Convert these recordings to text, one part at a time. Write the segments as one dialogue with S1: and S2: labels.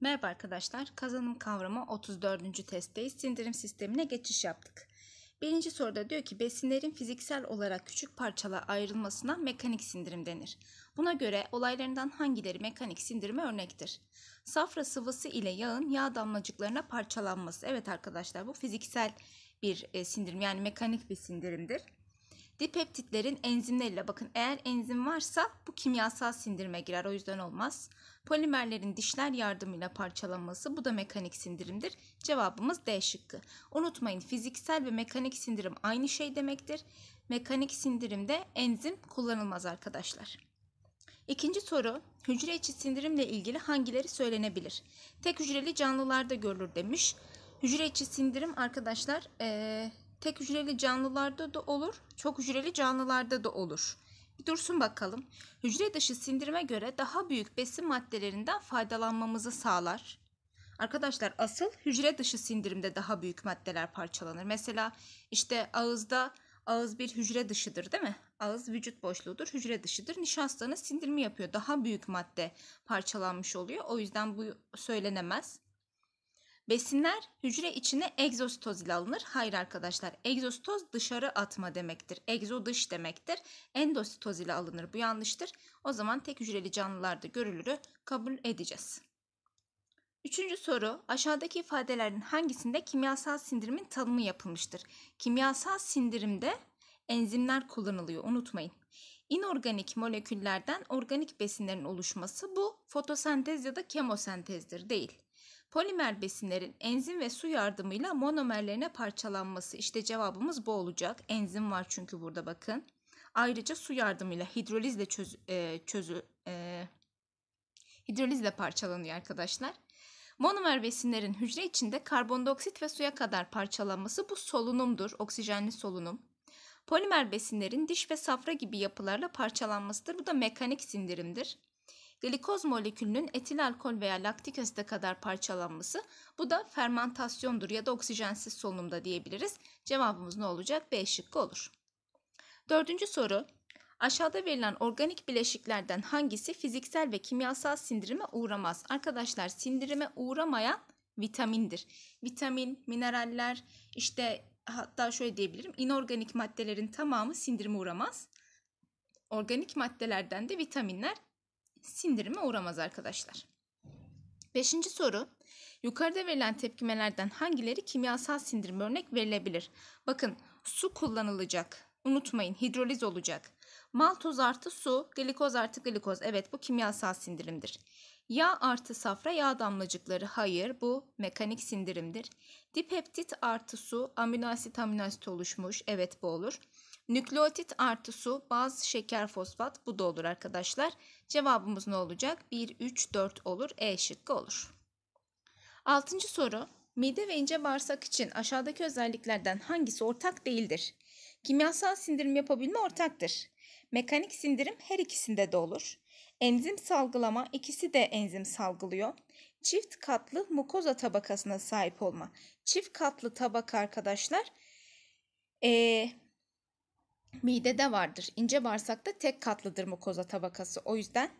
S1: Merhaba arkadaşlar, kazanım kavramı 34. testteyiz. Sindirim sistemine geçiş yaptık. Birinci soruda diyor ki besinlerin fiziksel olarak küçük parçalara ayrılmasına mekanik sindirim denir. Buna göre olaylarından hangileri mekanik sindirime örnektir? Safra sıvısı ile yağın yağ damlacıklarına parçalanması. Evet arkadaşlar bu fiziksel bir e, sindirim yani mekanik bir sindirimdir. Dipeptitlerin enzimleriyle bakın eğer enzim varsa bu kimyasal sindirime girer o yüzden olmaz. Polimerlerin dişler yardımıyla parçalanması bu da mekanik sindirimdir. Cevabımız D şıkkı. Unutmayın fiziksel ve mekanik sindirim aynı şey demektir. Mekanik sindirimde enzim kullanılmaz arkadaşlar. İkinci soru hücre içi sindirimle ilgili hangileri söylenebilir? Tek hücreli canlılarda görülür demiş. Hücre içi sindirim arkadaşlar ee, Tek hücreli canlılarda da olur, çok hücreli canlılarda da olur. Bir dursun bakalım. Hücre dışı sindirime göre daha büyük besin maddelerinden faydalanmamızı sağlar. Arkadaşlar asıl hücre dışı sindirimde daha büyük maddeler parçalanır. Mesela işte ağızda ağız bir hücre dışıdır değil mi? Ağız vücut boşluğudur, hücre dışıdır. Nişastanın sindirimi yapıyor. Daha büyük madde parçalanmış oluyor. O yüzden bu söylenemez. Besinler hücre içine egzositoz ile alınır. Hayır arkadaşlar egzositoz dışarı atma demektir. Egzo dış demektir. Endositoz ile alınır. Bu yanlıştır. O zaman tek hücreli canlılarda görülürü kabul edeceğiz. Üçüncü soru aşağıdaki ifadelerin hangisinde kimyasal sindirimin tanımı yapılmıştır? Kimyasal sindirimde enzimler kullanılıyor unutmayın. İnorganik moleküllerden organik besinlerin oluşması bu fotosentez ya da kemosentezdir değil. Polimer besinlerin enzim ve su yardımıyla monomerlerine parçalanması. İşte cevabımız bu olacak. Enzim var çünkü burada bakın. Ayrıca su yardımıyla hidrolizle çöz, e, çözü, e, hidrolizle parçalanıyor arkadaşlar. Monomer besinlerin hücre içinde karbondioksit ve suya kadar parçalanması bu solunumdur, oksijenli solunum. Polimer besinlerin diş ve safra gibi yapılarla parçalanmasıdır. Bu da mekanik sindirimdir. Glikoz molekülünün etil alkol veya laktik asite kadar parçalanması bu da fermentasyondur ya da oksijensiz solunumda diyebiliriz. Cevabımız ne olacak? B şıkkı olur. Dördüncü soru. Aşağıda verilen organik bileşiklerden hangisi fiziksel ve kimyasal sindirime uğramaz? Arkadaşlar sindirime uğramayan vitamindir. Vitamin, mineraller, işte hatta şöyle diyebilirim inorganik maddelerin tamamı sindirime uğramaz. Organik maddelerden de vitaminler sindirime uğramaz arkadaşlar. Beşinci soru. Yukarıda verilen tepkimelerden hangileri kimyasal sindirim örnek verilebilir? Bakın su kullanılacak. Unutmayın hidroliz olacak. Maltoz artı su, glikoz artı glikoz. Evet bu kimyasal sindirimdir. Yağ artı safra yağ damlacıkları. Hayır bu mekanik sindirimdir. Dipeptit artı su, aminoasit aminoasit oluşmuş. Evet bu olur. Nükleotit artı su baz şeker fosfat bu da olur arkadaşlar. Cevabımız ne olacak? 1, 3, 4 olur. E şıkkı olur. Altıncı soru. Mide ve ince bağırsak için aşağıdaki özelliklerden hangisi ortak değildir? Kimyasal sindirim yapabilme ortaktır. Mekanik sindirim her ikisinde de olur. Enzim salgılama ikisi de enzim salgılıyor. Çift katlı mukoza tabakasına sahip olma. Çift katlı tabaka arkadaşlar ee, Midede vardır. İnce bağırsakta tek katlıdır mukoza tabakası. O yüzden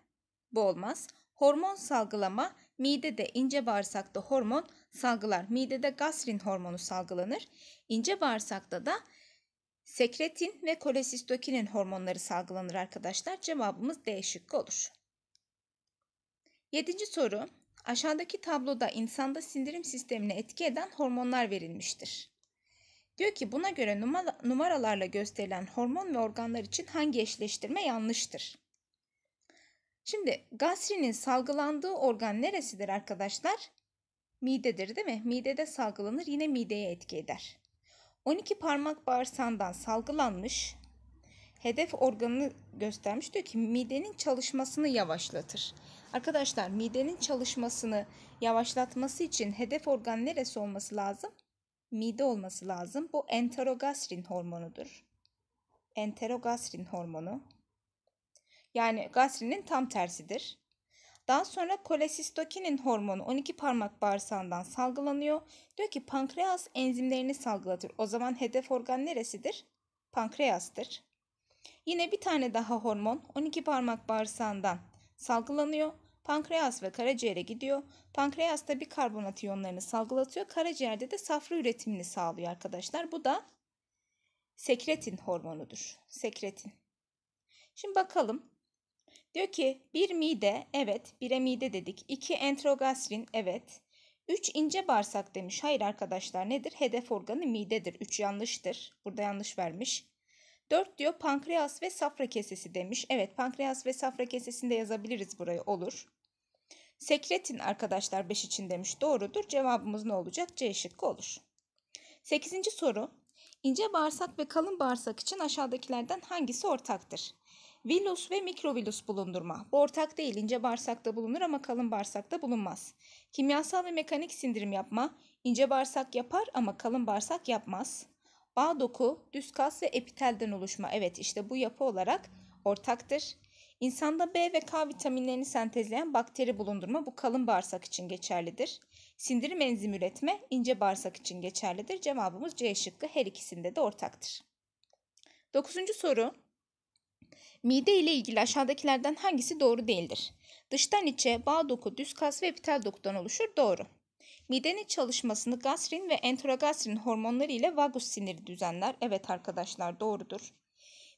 S1: bu olmaz. Hormon salgılama midede ince bağırsakta hormon salgılar. Midede gastrin hormonu salgılanır. İnce bağırsakta da sekretin ve kolesistokinin hormonları salgılanır arkadaşlar. Cevabımız D şıkkı olur. Yedinci soru. Aşağıdaki tabloda insanda sindirim sistemine etki eden hormonlar verilmiştir. Diyor ki buna göre numaralarla gösterilen hormon ve organlar için hangi eşleştirme yanlıştır? Şimdi gastrinin salgılandığı organ neresidir arkadaşlar? Midedir değil mi? Midede salgılanır yine mideye etki eder. 12 parmak bağırsağından salgılanmış hedef organını göstermiş. Diyor ki midenin çalışmasını yavaşlatır. Arkadaşlar midenin çalışmasını yavaşlatması için hedef organ neresi olması lazım? mide olması lazım. Bu enterogastrin hormonudur. Enterogastrin hormonu. Yani gastrinin tam tersidir. Daha sonra kolesistokinin hormonu 12 parmak bağırsağından salgılanıyor. Diyor ki pankreas enzimlerini salgılatır. O zaman hedef organ neresidir? Pankreastır. Yine bir tane daha hormon 12 parmak bağırsağından salgılanıyor pankreas ve karaciğere gidiyor. Pankreasta bir karbonat iyonlarını salgılatıyor. Karaciğerde de safra üretimini sağlıyor arkadaşlar. Bu da sekretin hormonudur. Sekretin. Şimdi bakalım. Diyor ki bir mide evet bire mide dedik. İki entrogastrin evet. Üç ince bağırsak demiş. Hayır arkadaşlar nedir? Hedef organı midedir. Üç yanlıştır. Burada yanlış vermiş. Dört diyor pankreas ve safra kesesi demiş. Evet pankreas ve safra kesesinde yazabiliriz buraya olur. Sekretin arkadaşlar 5 için demiş. Doğrudur. Cevabımız ne olacak? C şıkkı olur. 8. soru. İnce bağırsak ve kalın bağırsak için aşağıdakilerden hangisi ortaktır? Villus ve mikrovillus bulundurma. Bu ortak değil. İnce bağırsakta bulunur ama kalın bağırsakta bulunmaz. Kimyasal ve mekanik sindirim yapma. İnce bağırsak yapar ama kalın bağırsak yapmaz. Bağ doku, düz kas ve epitelden oluşma. Evet işte bu yapı olarak ortaktır. İnsanda B ve K vitaminlerini sentezleyen bakteri bulundurma bu kalın bağırsak için geçerlidir. Sindirim enzim üretme ince bağırsak için geçerlidir. Cevabımız C şıkkı her ikisinde de ortaktır. Dokuzuncu soru. Mide ile ilgili aşağıdakilerden hangisi doğru değildir? Dıştan içe bağ doku, düz kas ve epitel dokudan oluşur. Doğru. Midenin çalışmasını gastrin ve enterogastrin hormonları ile vagus siniri düzenler. Evet arkadaşlar doğrudur.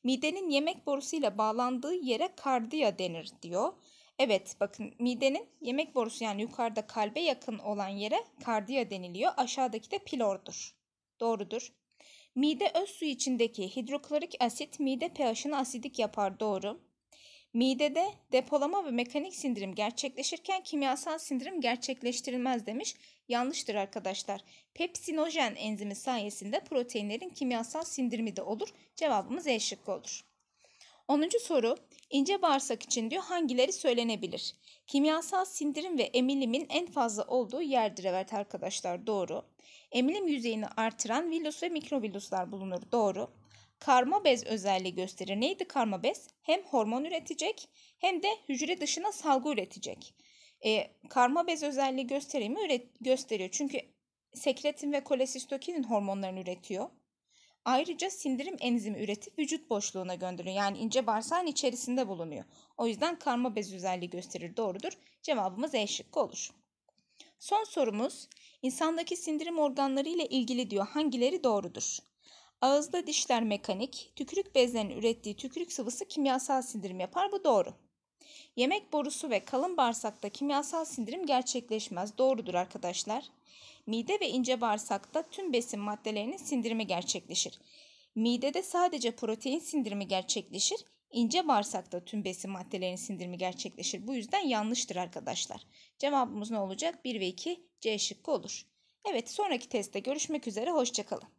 S1: Midenin yemek borusuyla bağlandığı yere kardiya denir diyor. Evet bakın midenin yemek borusu yani yukarıda kalbe yakın olan yere kardiya deniliyor. Aşağıdaki de pilordur. Doğrudur. Mide öz su içindeki hidroklorik asit mide pH'ını asidik yapar doğru. Midede depolama ve mekanik sindirim gerçekleşirken kimyasal sindirim gerçekleştirilmez demiş. Yanlıştır arkadaşlar. Pepsinojen enzimi sayesinde proteinlerin kimyasal sindirimi de olur. Cevabımız E şıkkı olur. 10. soru ince bağırsak için diyor hangileri söylenebilir? Kimyasal sindirim ve emilimin en fazla olduğu yerdir evet arkadaşlar doğru. Emilim yüzeyini artıran villus ve mikrovilluslar bulunur doğru karma bez özelliği gösterir. Neydi karma bez? Hem hormon üretecek hem de hücre dışına salgı üretecek. E, karma bez özelliği gösterimi üret, gösteriyor. Çünkü sekretin ve kolesistokinin hormonlarını üretiyor. Ayrıca sindirim enzimi üretip vücut boşluğuna gönderiyor. Yani ince bağırsağın içerisinde bulunuyor. O yüzden karma bez özelliği gösterir doğrudur. Cevabımız E şıkkı olur. Son sorumuz insandaki sindirim organları ile ilgili diyor hangileri doğrudur? Ağızda dişler mekanik, tükürük bezlerinin ürettiği tükürük sıvısı kimyasal sindirim yapar. Bu doğru. Yemek borusu ve kalın bağırsakta kimyasal sindirim gerçekleşmez. Doğrudur arkadaşlar. Mide ve ince bağırsakta tüm besin maddelerinin sindirimi gerçekleşir. Midede sadece protein sindirimi gerçekleşir. İnce bağırsakta tüm besin maddelerinin sindirimi gerçekleşir. Bu yüzden yanlıştır arkadaşlar. Cevabımız ne olacak? 1 ve 2 C şıkkı olur. Evet sonraki testte görüşmek üzere. Hoşçakalın.